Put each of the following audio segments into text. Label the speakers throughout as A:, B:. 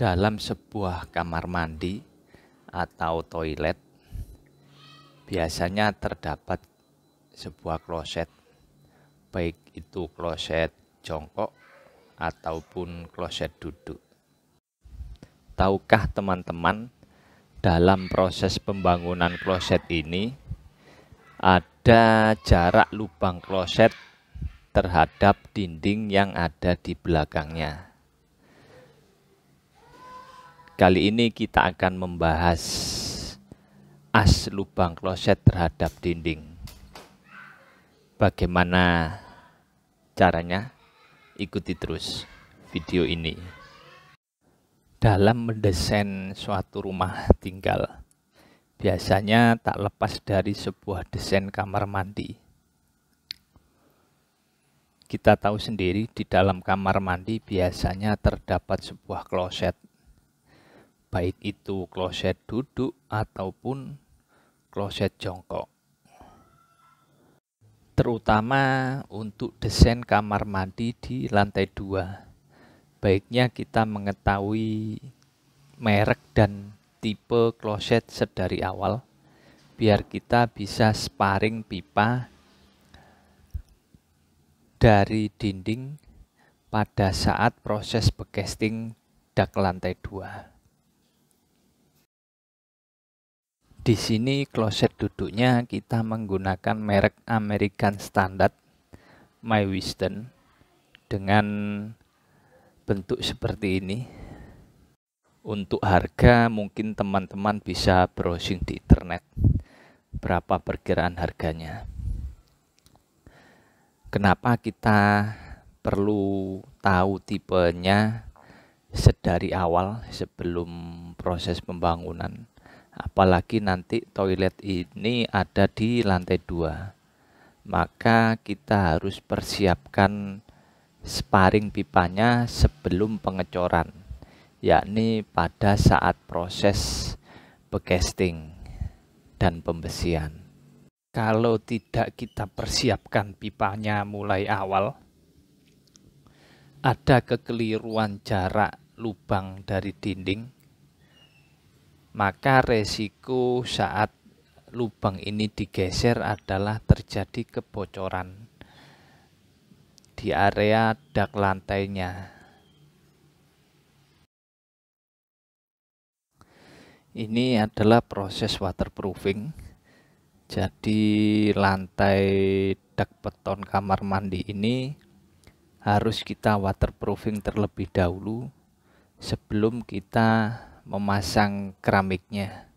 A: dalam sebuah kamar mandi atau toilet biasanya terdapat sebuah kloset baik itu kloset jongkok ataupun kloset duduk. Tahukah teman-teman dalam proses pembangunan kloset ini ada jarak lubang kloset terhadap dinding yang ada di belakangnya. Kali ini kita akan membahas as lubang kloset terhadap dinding. Bagaimana caranya? Ikuti terus video ini. Dalam mendesain suatu rumah tinggal, biasanya tak lepas dari sebuah desain kamar mandi. Kita tahu sendiri di dalam kamar mandi biasanya terdapat sebuah kloset baik itu kloset duduk ataupun kloset jongkok. Terutama untuk desain kamar mandi di lantai dua, baiknya kita mengetahui merek dan tipe kloset sedari awal, biar kita bisa sparing pipa dari dinding pada saat proses bekasting dak lantai dua. Di sini kloset duduknya kita menggunakan merek American Standard My Wisdom dengan bentuk seperti ini. Untuk harga mungkin teman-teman bisa browsing di internet berapa perkiraan harganya. Kenapa kita perlu tahu tipenya sedari awal sebelum proses pembangunan? apalagi nanti toilet ini ada di lantai dua maka kita harus persiapkan sparing pipanya sebelum pengecoran yakni pada saat proses becasting dan pembesian kalau tidak kita persiapkan pipanya mulai awal ada kekeliruan jarak lubang dari dinding maka resiko saat lubang ini digeser adalah terjadi kebocoran di area dak lantainya. Ini adalah proses waterproofing. Jadi lantai dak beton kamar mandi ini harus kita waterproofing terlebih dahulu sebelum kita memasang keramiknya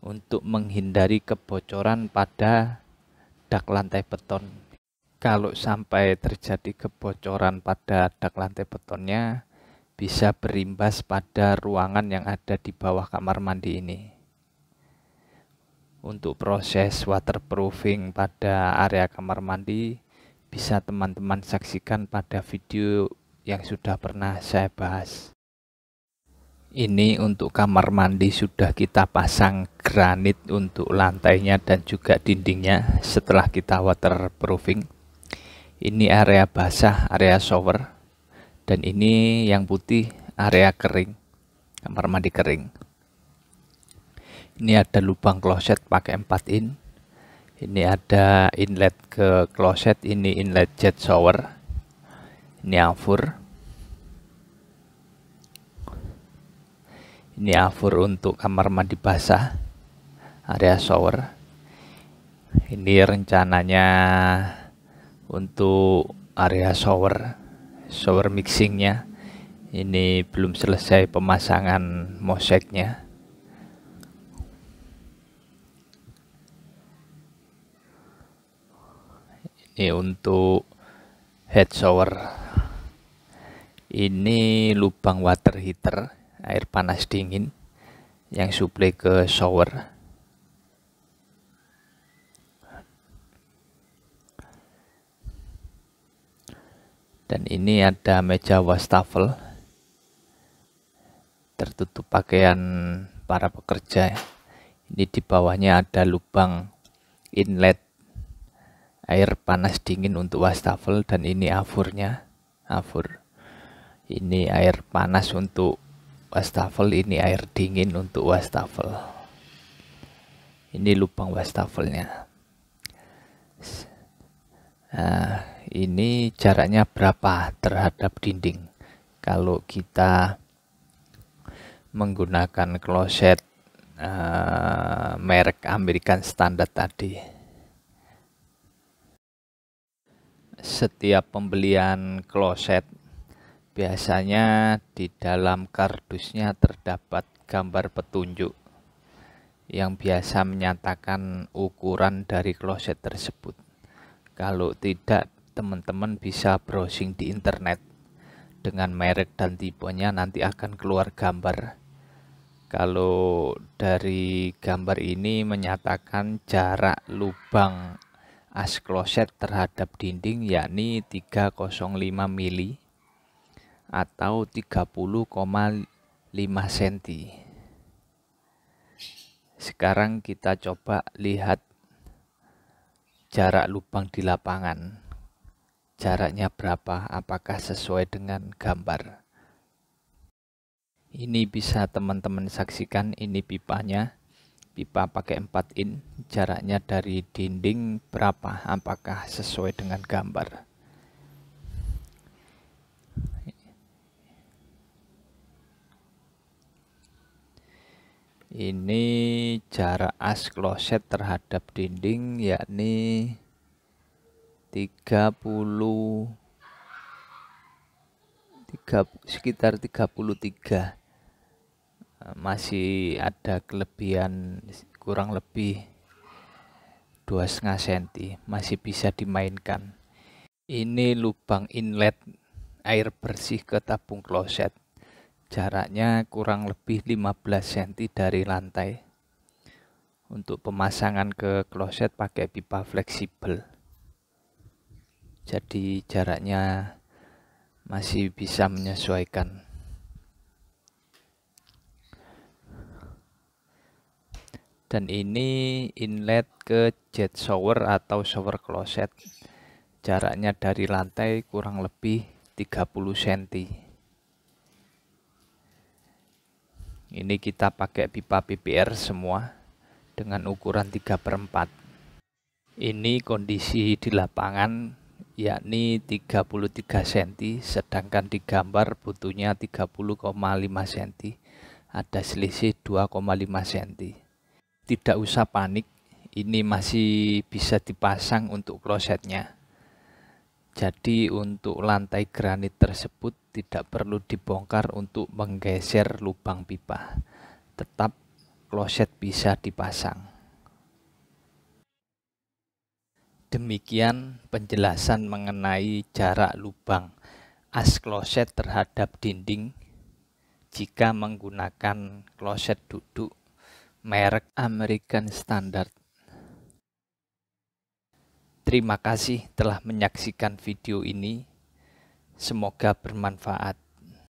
A: untuk menghindari kebocoran pada dak lantai beton. Kalau sampai terjadi kebocoran pada dak lantai betonnya, bisa berimbas pada ruangan yang ada di bawah kamar mandi ini. Untuk proses waterproofing pada area kamar mandi, bisa teman-teman saksikan pada video yang sudah pernah saya bahas ini untuk kamar mandi sudah kita pasang granit untuk lantainya dan juga dindingnya setelah kita waterproofing ini area basah area shower dan ini yang putih area kering kamar mandi kering ini ada lubang kloset pakai 4 in ini ada inlet ke kloset ini inlet jet shower ini afur ini afur untuk kamar mandi basah area shower ini rencananya untuk area shower shower mixingnya ini belum selesai pemasangan moseknya ini untuk head shower ini lubang water heater air panas dingin yang suplai ke shower. Dan ini ada meja wastafel tertutup pakaian para pekerja. Ini di bawahnya ada lubang inlet air panas dingin untuk wastafel dan ini afurnya. Afur. Ini air panas untuk wastafel ini air dingin untuk wastafel ini lubang wastafelnya nah, ini jaraknya berapa terhadap dinding kalau kita menggunakan kloset uh, merek American Standard tadi. Setiap pembelian kloset Biasanya di dalam kardusnya terdapat gambar petunjuk yang biasa menyatakan ukuran dari kloset tersebut. Kalau tidak, teman-teman bisa browsing di internet dengan merek dan tipenya nanti akan keluar gambar. Kalau dari gambar ini menyatakan jarak lubang as kloset terhadap dinding yakni 305 mili atau 30,5 cm. Sekarang kita coba lihat jarak lubang di lapangan. Jaraknya berapa? Apakah sesuai dengan gambar? Ini bisa teman-teman saksikan ini pipanya. Pipa pakai 4 in, jaraknya dari dinding berapa? Apakah sesuai dengan gambar? ini jarak as kloset terhadap dinding yakni 30 3, sekitar 33 masih ada kelebihan kurang lebih dua setengah senti masih bisa dimainkan ini lubang inlet air bersih ke tabung kloset jaraknya kurang lebih 15 cm dari lantai untuk pemasangan ke kloset pakai pipa fleksibel jadi jaraknya masih bisa menyesuaikan dan ini inlet ke jet shower atau shower kloset jaraknya dari lantai kurang lebih 30 cm Ini kita pakai pipa PPR semua dengan ukuran 3 per 4. Ini kondisi di lapangan yakni 33 cm sedangkan di gambar butuhnya 30,5 cm. Ada selisih 2,5 cm. Tidak usah panik, ini masih bisa dipasang untuk klosetnya. Jadi untuk lantai granit tersebut tidak perlu dibongkar untuk menggeser lubang pipa. Tetap kloset bisa dipasang. Demikian penjelasan mengenai jarak lubang as kloset terhadap dinding jika menggunakan kloset duduk merek American Standard. Terima kasih telah menyaksikan video ini. Semoga bermanfaat.